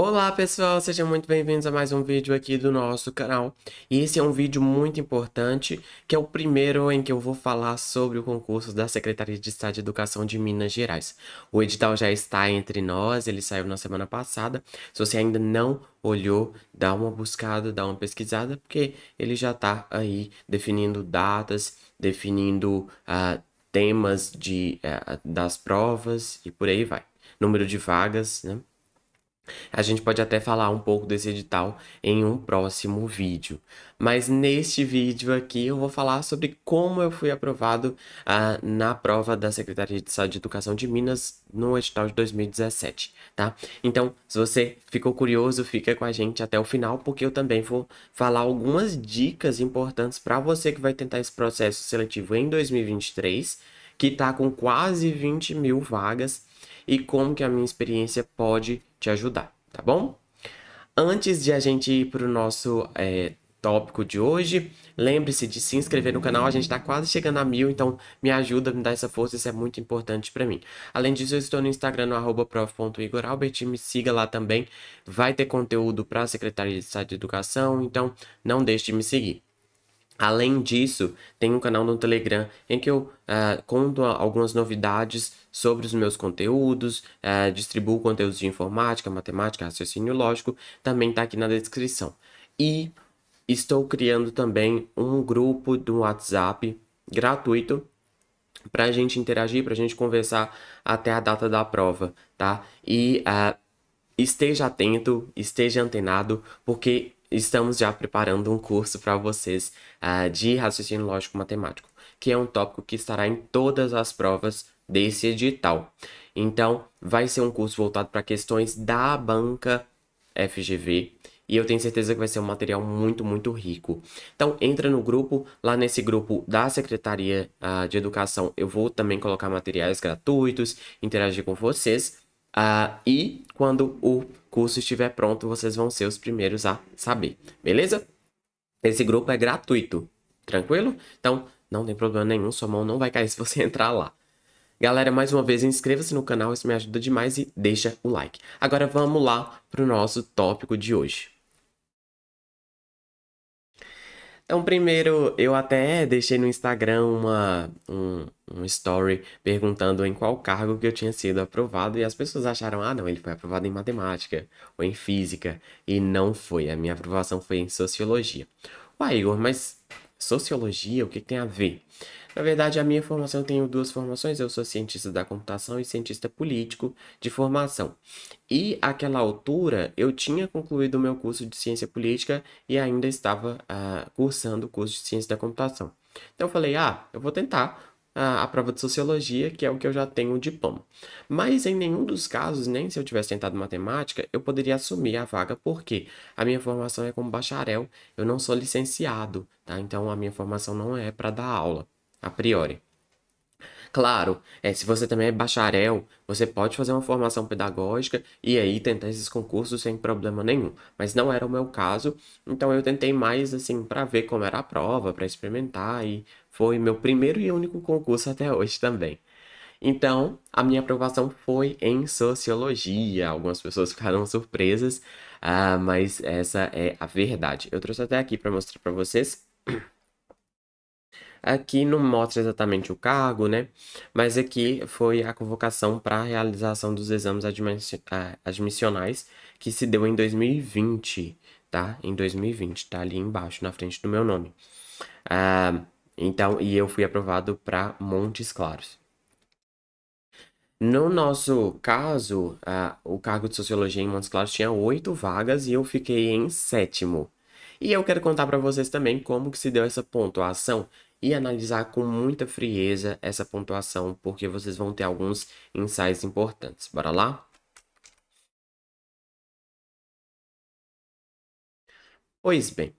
Olá pessoal, sejam muito bem-vindos a mais um vídeo aqui do nosso canal. E esse é um vídeo muito importante, que é o primeiro em que eu vou falar sobre o concurso da Secretaria de Estado de Educação de Minas Gerais. O edital já está entre nós, ele saiu na semana passada. Se você ainda não olhou, dá uma buscada, dá uma pesquisada, porque ele já está aí definindo datas, definindo uh, temas de, uh, das provas e por aí vai número de vagas, né? A gente pode até falar um pouco desse edital em um próximo vídeo, mas neste vídeo aqui eu vou falar sobre como eu fui aprovado ah, na prova da Secretaria de Saúde e Educação de Minas no edital de 2017, tá? Então, se você ficou curioso, fica com a gente até o final, porque eu também vou falar algumas dicas importantes para você que vai tentar esse processo seletivo em 2023, que está com quase 20 mil vagas e como que a minha experiência pode te ajudar, tá bom? Antes de a gente ir para o nosso é, tópico de hoje, lembre-se de se inscrever no canal, a gente está quase chegando a mil, então me ajuda, me dá essa força, isso é muito importante para mim. Além disso, eu estou no Instagram, no prof.igoralbert, me siga lá também, vai ter conteúdo para a Secretaria de Estado de Educação, então não deixe de me seguir. Além disso, tem um canal no Telegram em que eu uh, conto algumas novidades sobre os meus conteúdos, uh, distribuo conteúdos de informática, matemática, raciocínio lógico, também está aqui na descrição. E estou criando também um grupo do WhatsApp gratuito para a gente interagir, para a gente conversar até a data da prova, tá? E uh, esteja atento, esteja antenado, porque estamos já preparando um curso para vocês uh, de raciocínio lógico-matemático, que é um tópico que estará em todas as provas desse edital. Então, vai ser um curso voltado para questões da banca FGV. E eu tenho certeza que vai ser um material muito, muito rico. Então, entra no grupo. Lá nesse grupo da Secretaria uh, de Educação, eu vou também colocar materiais gratuitos, interagir com vocês. Uh, e quando o curso estiver pronto, vocês vão ser os primeiros a saber, beleza? Esse grupo é gratuito, tranquilo? Então, não tem problema nenhum, sua mão não vai cair se você entrar lá. Galera, mais uma vez, inscreva-se no canal, isso me ajuda demais e deixa o like. Agora vamos lá para o nosso tópico de hoje. Então, primeiro, eu até deixei no Instagram uma, um, um story perguntando em qual cargo que eu tinha sido aprovado e as pessoas acharam, ah, não, ele foi aprovado em matemática ou em física. E não foi, a minha aprovação foi em sociologia. Uai, Igor, mas sociologia, o que, que tem a ver? Na verdade, a minha formação eu tenho duas formações, eu sou cientista da computação e cientista político de formação. E àquela altura eu tinha concluído o meu curso de ciência política e ainda estava uh, cursando o curso de ciência da computação. Então eu falei, ah, eu vou tentar ah, a, prova de sociologia, que é o que eu já tenho o diploma. Mas em nenhum dos casos, nem se eu tivesse tentado matemática, eu poderia assumir a vaga, porque a minha formação é como bacharel, eu não sou licenciado, tá? Então a minha formação não é para dar aula a priori. Claro, é, se você também é bacharel, você pode fazer uma formação pedagógica e aí tentar esses concursos sem problema nenhum. Mas não era o meu caso, então eu tentei mais assim para ver como era a prova, para experimentar e foi meu primeiro e único concurso até hoje também. Então, a minha aprovação foi em sociologia. Algumas pessoas ficaram surpresas, ah, mas essa é a verdade. Eu trouxe até aqui para mostrar para vocês. Aqui não mostra exatamente o cargo, né? Mas aqui foi a convocação para a realização dos exames ah, admissionais que se deu em 2020, tá? Em 2020, tá ali embaixo, na frente do meu nome. Ah, então, e eu fui aprovado para Montes Claros. No nosso caso, ah, o cargo de Sociologia em Montes Claros tinha oito vagas e eu fiquei em sétimo. E eu quero contar para vocês também como que se deu essa pontuação e analisar com muita frieza essa pontuação, porque vocês vão ter alguns insights importantes. Bora lá? Pois bem,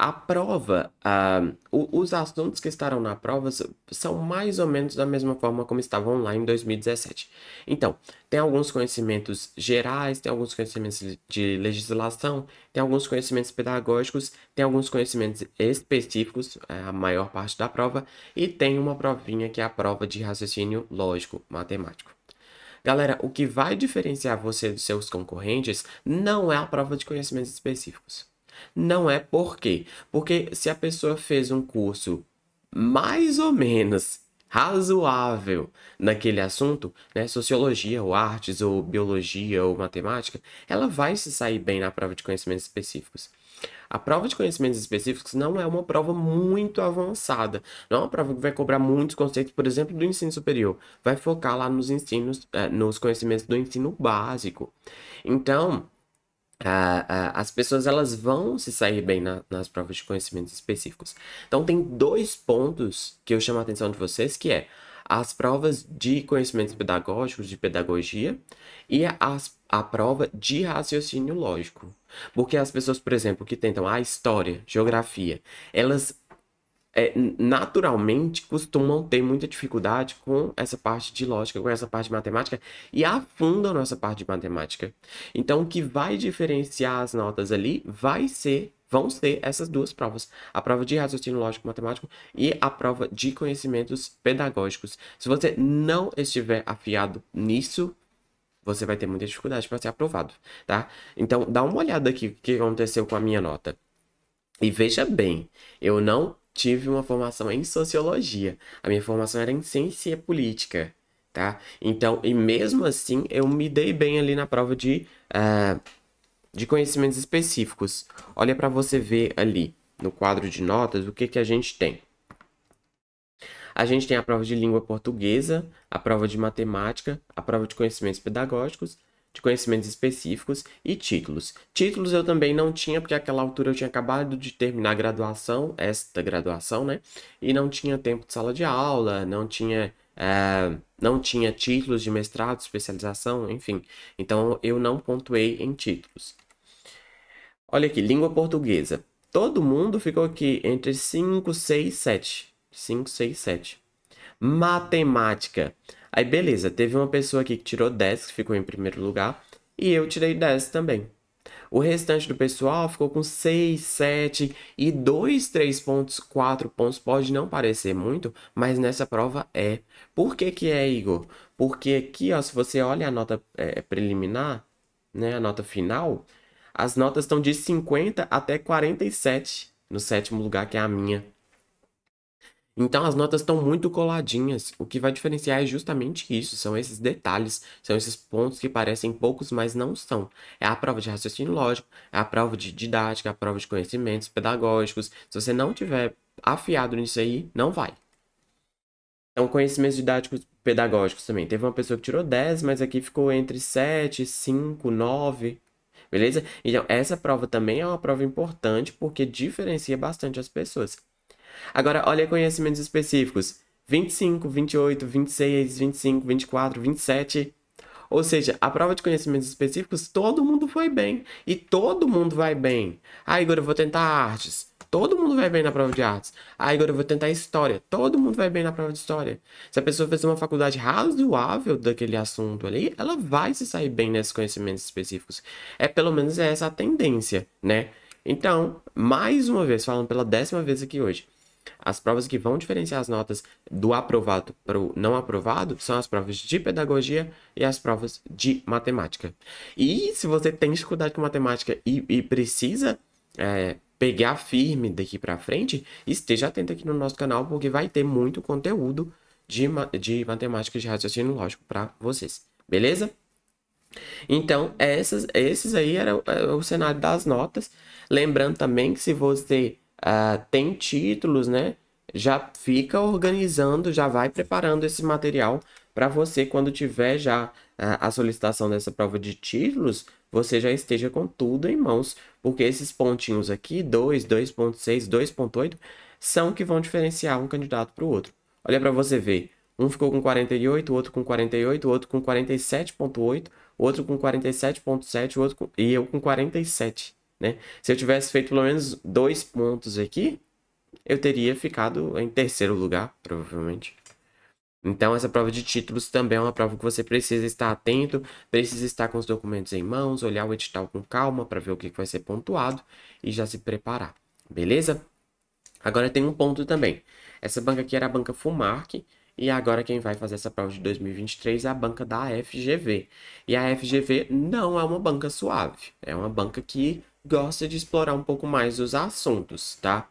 a prova, uh, os assuntos que estarão na prova são mais ou menos da mesma forma como estavam lá em 2017. Então, tem alguns conhecimentos gerais, tem alguns conhecimentos de legislação, tem alguns conhecimentos pedagógicos, tem alguns conhecimentos específicos, é, a maior parte da prova, e tem uma provinha que é a prova de raciocínio lógico matemático. Galera, o que vai diferenciar você dos seus concorrentes não é a prova de conhecimentos específicos. Não é por quê? Porque se a pessoa fez um curso mais ou menos razoável naquele assunto, né, sociologia ou artes ou biologia ou matemática, ela vai se sair bem na prova de conhecimentos específicos. A prova de conhecimentos específicos não é uma prova muito avançada. Não é uma prova que vai cobrar muitos conceitos, por exemplo, do ensino superior. Vai focar lá nos ensinos, eh, nos conhecimentos do ensino básico. Então, a, a, as pessoas elas vão se sair bem na, nas provas de conhecimentos específicos. Então tem dois pontos que eu chamo a atenção de vocês, que é as provas de conhecimentos pedagógicos, de pedagogia, e as, a prova de raciocínio lógico. Porque as pessoas, por exemplo, que tentam a história, geografia, elas é, naturalmente costumam ter muita dificuldade com essa parte de lógica, com essa parte de matemática e afundam nessa parte de matemática. Então, o que vai diferenciar as notas ali vai ser, vão ser essas duas provas: a prova de raciocínio lógico-matemático e a prova de conhecimentos pedagógicos. Se você não estiver afiado nisso, você vai ter muita dificuldade para ser aprovado, tá? Então, dá uma olhada aqui o que aconteceu com a minha nota. E veja bem, eu não tive uma formação em sociologia. A minha formação era em ciência política, tá? Então, e mesmo assim, eu me dei bem ali na prova de, uh, de conhecimentos específicos. Olha para você ver ali, no quadro de notas, o que, que a gente tem. A gente tem a prova de língua portuguesa, a prova de matemática, a prova de conhecimentos pedagógicos, de conhecimentos específicos e títulos. Títulos eu também não tinha, porque àquela altura eu tinha acabado de terminar a graduação, esta graduação, né? E não tinha tempo de sala de aula, não tinha, é, não tinha títulos de mestrado, especialização, enfim. Então eu não pontuei em títulos. Olha aqui, língua portuguesa. Todo mundo ficou aqui entre 5, 6, 7. 5, 6, 7. Matemática. Aí beleza, teve uma pessoa aqui que tirou 10, que ficou em primeiro lugar, e eu tirei 10 também. O restante do pessoal ficou com 6, 7 e 2, 3 pontos, 4 pontos. Pode não parecer muito, mas nessa prova é. Por que, que é, Igor? Porque aqui, ó, se você olha a nota é, preliminar, né, a nota final, as notas estão de 50 até 47 no sétimo lugar, que é a minha. Então as notas estão muito coladinhas. O que vai diferenciar é justamente isso, são esses detalhes, são esses pontos que parecem poucos, mas não são. É a prova de raciocínio lógico, é a prova de didática, é a prova de conhecimentos pedagógicos. Se você não tiver afiado nisso aí, não vai. Então, conhecimentos didáticos pedagógicos também. Teve uma pessoa que tirou 10, mas aqui ficou entre 7, 5, 9. Beleza? Então, essa prova também é uma prova importante porque diferencia bastante as pessoas. Agora, olha conhecimentos específicos: 25, 28, 26, 25, 24, 27. Ou seja, a prova de conhecimentos específicos, todo mundo foi bem. E todo mundo vai bem. Ah, Igor, eu vou tentar artes. Todo mundo vai bem na prova de artes. Ah, Igor, eu vou tentar história. Todo mundo vai bem na prova de história. Se a pessoa fez uma faculdade razoável daquele assunto ali, ela vai se sair bem nesses conhecimentos específicos. É pelo menos essa a tendência, né? Então, mais uma vez, falando pela décima vez aqui hoje. As provas que vão diferenciar as notas do aprovado para o não aprovado são as provas de pedagogia e as provas de matemática. E se você tem dificuldade com matemática e, e precisa é, pegar firme daqui para frente, esteja atento aqui no nosso canal, porque vai ter muito conteúdo de, de matemática de raciocínio lógico para vocês. Beleza? Então, essas, esses aí era o, é, era o cenário das notas. Lembrando também que se você uh, tem títulos, né? Já fica organizando, já vai preparando esse material para você quando tiver já uh, a solicitação dessa prova de títulos, você já esteja com tudo em mãos, porque esses pontinhos aqui, 2, 2.6, 2.8, são que vão diferenciar um candidato para o outro. Olha para você ver, um ficou com 48, outro com 48, outro com 47.8, outro com 47.7, outro com... e eu com 47 né? Se eu tivesse feito pelo menos dois pontos aqui, eu teria ficado em terceiro lugar, provavelmente. Então, essa prova de títulos também é uma prova que você precisa estar atento, precisa estar com os documentos em mãos, olhar o edital com calma para ver o que vai ser pontuado e já se preparar, beleza? Agora tem um ponto também. Essa banca aqui era a banca Fumarc, e agora quem vai fazer essa prova de 2023 é a banca da FGV. E a FGV não é uma banca suave, é uma banca que gosta de explorar um pouco mais os assuntos, tá?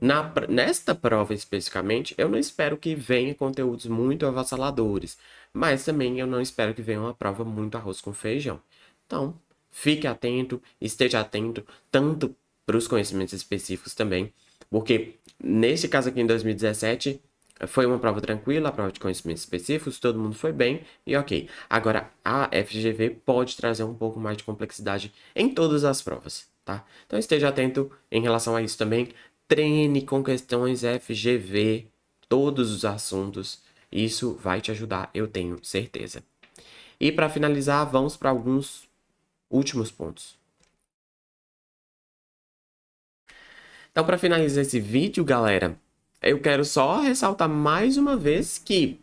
Na, nesta prova especificamente, eu não espero que venha conteúdos muito avassaladores, mas também eu não espero que venha uma prova muito arroz com feijão. Então, fique atento, esteja atento, tanto para os conhecimentos específicos também, porque neste caso aqui em 2017 foi uma prova tranquila, a prova de conhecimentos específicos, todo mundo foi bem e ok. Agora, a FGV pode trazer um pouco mais de complexidade em todas as provas tá? Então esteja atento em relação a isso também. Treine com questões FGV, todos os assuntos. Isso vai te ajudar, eu tenho certeza. E para finalizar, vamos para alguns últimos pontos. Então, para finalizar esse vídeo, galera, eu quero só ressaltar mais uma vez que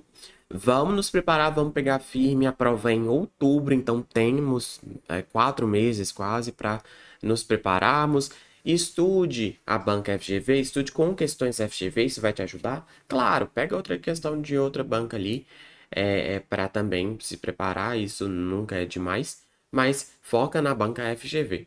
vamos nos preparar, vamos pegar firme. A prova é em outubro, então temos é, quatro meses quase para nos prepararmos. Estude a banca FGV, estude com questões FGV, isso vai te ajudar. Claro, pega outra questão de outra banca ali é, é para também se preparar, isso nunca é demais, mas foca na banca FGV.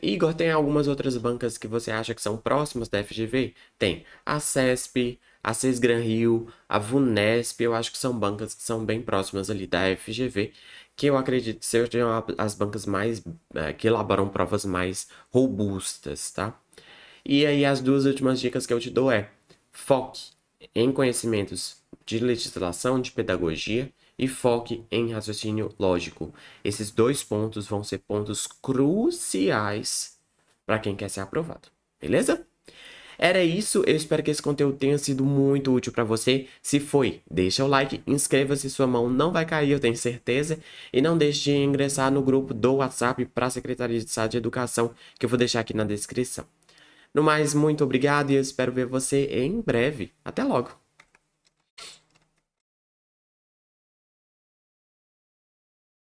Igor, tem algumas outras bancas que você acha que são próximas da FGV? Tem a CESP, a Cesgran Rio, a VUNESP, eu acho que são bancas que são bem próximas ali da FGV que eu acredito sejam as bancas mais é, que elaboram provas mais robustas, tá? E aí as duas últimas dicas que eu te dou é foque em conhecimentos de legislação, de pedagogia e foque em raciocínio lógico. Esses dois pontos vão ser pontos cruciais para quem quer ser aprovado, beleza? Era isso, eu espero que esse conteúdo tenha sido muito útil para você. Se foi, deixa o like, inscreva-se, sua mão não vai cair, eu tenho certeza. E não deixe de ingressar no grupo do WhatsApp para a Secretaria de Estado de Educação, que eu vou deixar aqui na descrição. No mais, muito obrigado e eu espero ver você em breve. Até logo!